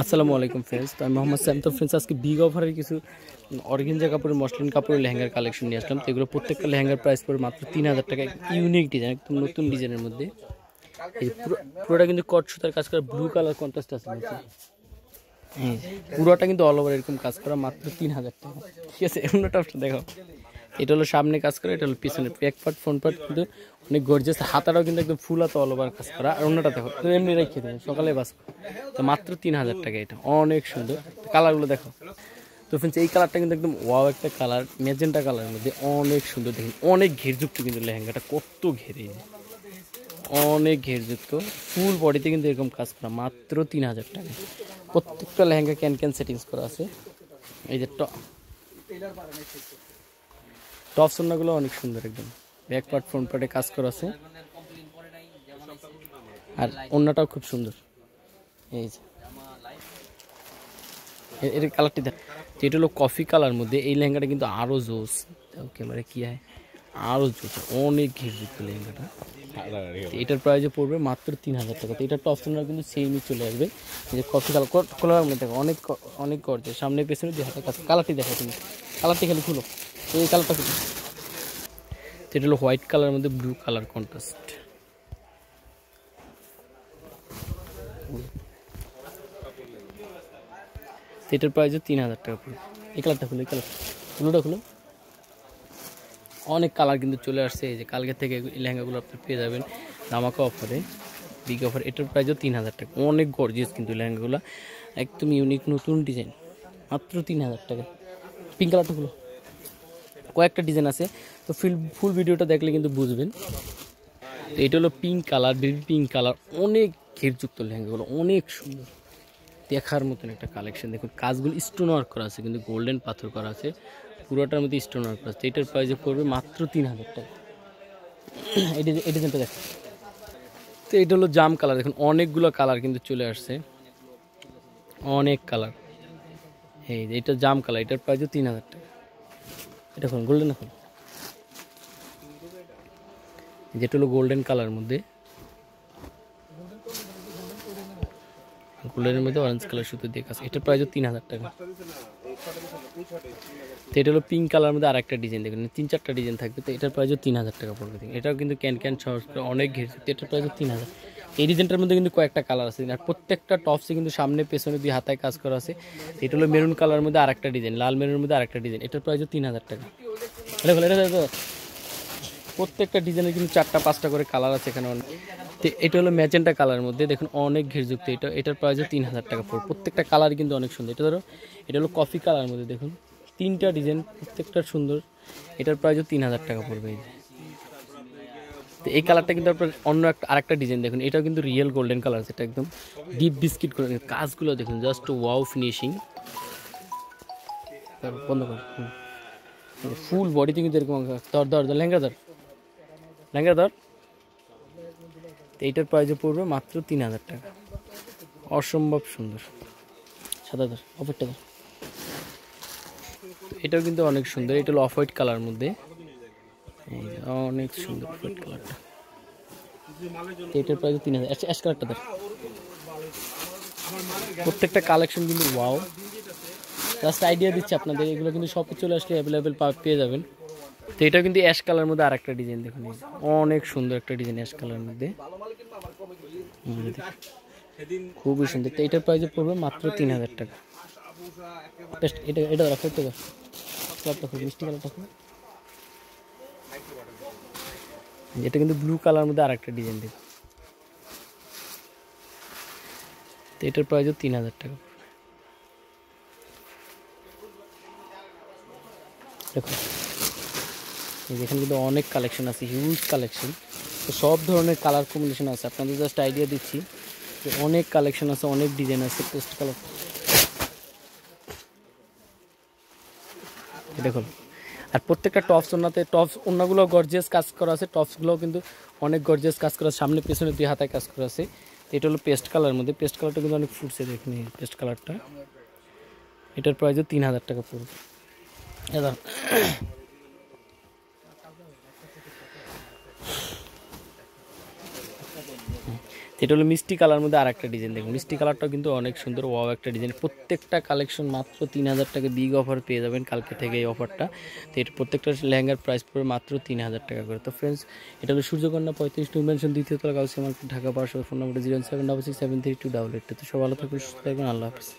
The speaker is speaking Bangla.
আসসালামু আলাইকুম ফ্রেন্ডস তো আমি মোহাম্মদ স্যাম তো ফ্রেন্ডস আজকে বিগ অফারের কিছু অর্গেঞ্জা কাপড়ের মসলিন কাপড়ের লেহেঙ্গার কালেকশন নিয়ে আসলাম তো এগুলো প্রত্যেকটা লেহেঙ্গার প্রাইস পড়ে মাত্র তিন হাজার টাকা ইউনিক ডিজাইন একদম নতুন ডিজাইনের মধ্যে এই পুরোটা কিন্তু কট সুতার কাজ করা ব্লু কালার কন্ট্রাস্ট আছে পুরোটা কিন্তু অল ওভার এরকম কাজ করা মাত্র তিন হাজার টাকা ঠিক আছে এমন একটা দেখাও এটা হলো সামনে কাজ করা এটা হলো পিছনে প্যাকপাট ফোন পাট কিন্তু অনেক গর্জেস হাতাটাও কিন্তু একদম ফুল হাতে অল কাজ করা আর অন্যটা দেখো এমনি রেখে দেবে সকালে বাস তো মাত্র তিন হাজার টাকা এটা অনেক সুন্দর কালারগুলো দেখো তো ফ্রেন্ডস এই কালারটা কিন্তু একদম ওয়াও একটা কালার মেজেন্টা কালারের মধ্যে অনেক সুন্দর দেখুন অনেক ঘেরযুক্ত কিন্তু লেহেঙ্গাটা কত ঘেরে অনেক ঘেরযুক্ত ফুল বডিতে কিন্তু এরকম কাজ করা মাত্র তিন হাজার টাকা প্রত্যেকটা লেহেঙ্গা ক্যান ক্যান সেটিংস করা আছে এই যে টপ টপ সোনাগুলো অনেক সুন্দর একদম ব্যাক পার্ট ফ্রন্ট পার্টে কাজ করা আছে আর অন্যটাও খুব সুন্দর এই যে এর কালারটি দেখ এটা হলো কফি কালার মধ্যে এই লেহেঙ্গাটা কিন্তু আরও জোস ক্যামেরা কী হয় আরও জোস অনেক ঘির লেহেঙ্গাটা এটার প্রাইজে পড়বে মাত্র তিন হাজার টাকা তো এটার টপ সোনার কিন্তু সেমই চলে আসবে যে কফি কালার খোলা দেখো অনেক অনেক গর্জে সামনে পেছনে যে হাতে কালারটি দেখো তুমি কালারটি খালি খুলো এই কালারটা কি এটা হলো হোয়াইট কালারের মধ্যে ব্লু কালার কন্ট্রাস্ট এটার প্রাইস তিন হাজার টাকা পড়ে এই কালারটা খুলো এই কালার ব্লুটা খুলো অনেক কালার কিন্তু চলে আসছে এই যে কালকে থেকে এই লেহেঙ্গাগুলো আপনি পেয়ে যাবেন নামাকে অফারে বিগ অফার এটার প্রাইসও তিন হাজার টাকা অনেক গর্জিয়াস কিন্তু লেহেঙ্গাগুলো একদম ইউনিক নতুন ডিজাইন মাত্র তিন হাজার টাকা পিঙ্ক কালারটা খুলো কয়েকটা ডিজাইন আছে তো ফিল ফুল ভিডিওটা দেখলে কিন্তু বুঝবেন তো এটা হলো pink colour baby pink colour অনেক ঘেরযুক্ত লেহেঙ্গাগুলো অনেক সুন্দর দেখার মতন একটা কালেকশন দেখুন কাজগুলো স্টোন ওয়ার্ক করা আছে কিন্তু গোল্ডেন পাথর করা আছে পুরোটার মধ্যে স্টোন ওয়ার্ক করা আছে এটার প্রাইজে পড়বে মাত্র তিন হাজার টাকা এই ডিজাইনটা দেখুন তো এটা হলো জাম কালার দেখুন অনেকগুলো কালার কিন্তু চলে আসছে অনেক কালার এই এটা জাম কালার এটার প্রাইজও তিন হাজার টাকা এটা এখন গোল্ডেন এখন যেটা হলো গোল্ডেন কালার মধ্যে গোল্ডেনের মধ্যে অরেঞ্জ কালার সুতো দিয়ে কাজ এটার প্রায় তিন হাজার টাকা তো এটা হলো পিঙ্ক কালার মধ্যে আর একটা ডিজাইন দেখবেন মানে তিন চারটা ডিজাইন থাকবে তো এটার প্রাইসও তিন হাজার টাকা পড়বে এটাও কিন্তু ক্যান ক্যান সহ অনেক ঘেরছে তো এটার প্রাইসও তিন হাজার এই ডিজাইনটার মধ্যে কিন্তু কয়েকটা কালার আছে আর প্রত্যেকটা টপসে কিন্তু সামনে পেছনে দুই হাতায় কাজ করা আছে এটা হলো মেরুন কালার মধ্যে আরেকটা ডিজাইন লাল মেরুনের মধ্যে আরেকটা ডিজাইন এটার প্রাইস তিন হাজার টাকা এটা এটা প্রত্যেকটা ডিজাইনের কিন্তু চারটা পাঁচটা করে কালার আছে এখানে অনেক তো এটা হলো ম্যাজেন্টা কালারের মধ্যে দেখুন অনেক ঘিরযুক্ত এটা এটার প্রাইস তিন হাজার টাকা পড়ে প্রত্যেকটা কালার কিন্তু অনেক সুন্দর এটা ধরো এটা হলো কফি কালার মধ্যে দেখুন তিনটা ডিজাইন প্রত্যেকটা সুন্দর এটার প্রাইসও তিন হাজার টাকা পড়বে এই তো এই কালারটা কিন্তু আপনার অন্য একটা আরেকটা ডিজাইন দেখুন এটাও কিন্তু রিয়েল গোল্ডেন কালার সেটা একদম ডিপ বিস্কিট করে কাজগুলো দেখুন জাস্ট ওয়াও ফিনিশিং বন্ধ কর ফুল বডিতে কিন্তু এরকম ধর ধর ধর লেহেঙ্গা ধর লেহেঙ্গা ধর তো এইটার প্রাইজে পড়বে মাত্র তিন হাজার টাকা অসম্ভব সুন্দর সাদা ধর অফারটা ধর এটাও কিন্তু অনেক সুন্দর এটা হলো অফ হোয়াইট কালার মধ্যে এই অনেক সুন্দর হোয়াইট কালারটা এটার প্রাইস তিন হাজার কালারটা আচ্ছা, প্রত্যেকটা কালেকশন কিন্তু ওয়াও জাস্ট আইডিয়া দিচ্ছে আপনাদের এগুলো কিন্তু সব চলে আসলে অ্যাভেলেবেল পেয়ে যাবেন তো এটা কিন্তু অ্যাশ কালার মধ্যে আর একটা ডিজাইন দেখুন অনেক সুন্দর একটা ডিজাইন অ্যাশ কালার মধ্যে খুবই সুন্দর তো এটার প্রাইসে পড়বে মাত্র তিন হাজার টাকা এটা এটা খুব মিষ্টি কালারটা খুব এটা কিন্তু ব্লু কালার মধ্যে আর একটা ডিজাইন দেবে তো এটার প্রাইস তিন হাজার টাকা দেখুন এখানে কিন্তু অনেক কালেকশন আছে হিউজ কালেকশন তো সব ধরনের কালার কম্বিনেশন আছে আপনাদের জাস্ট আইডিয়া দিচ্ছি যে অনেক কালেকশন আছে অনেক ডিজাইন আছে পেস্ট কালার দেখুন আর প্রত্যেকটা টপস ওনাতে টপস ওনাগুলো গর্জেস কাজ করা আছে টপসগুলোও কিন্তু অনেক গর্জেস কাজ করা সামনে পেছনে দুই হাতায় কাজ করা আছে এটা হলো পেস্ট কালার মধ্যে পেস্ট কালারটা কিন্তু অনেক ফুটছে দেখুন পেস্ট কালারটা এটার প্রাইসও তিন হাজার টাকা পড়বে দাদা এটা হলো মিষ্টি কালার মধ্যে আর একটা ডিজাইন দেখুন মিষ্টি কালারটাও কিন্তু অনেক সুন্দর ওয়াও একটা ডিজাইন প্রত্যেকটা কালেকশন মাত্র তিন হাজার টাকা বিগ অফার পেয়ে যাবেন কালকে থেকে এই অফারটা তো এটা প্রত্যেকটা লেহেঙ্গার প্রাইস পড়বে মাত্র তিন হাজার টাকা করে তো ফ্রেন্ডস এটা হলো সূর্যকন্যা পঁয়ত্রিশ টু মেনশন দ্বিতীয় তলা কাউসি মার্কেট ঢাকা পার্শ্ব phone number zero seven double six seven three two double eight তো সব ভালো থাকবেন সুস্থ থাকবেন আল্লাহ হাফিজ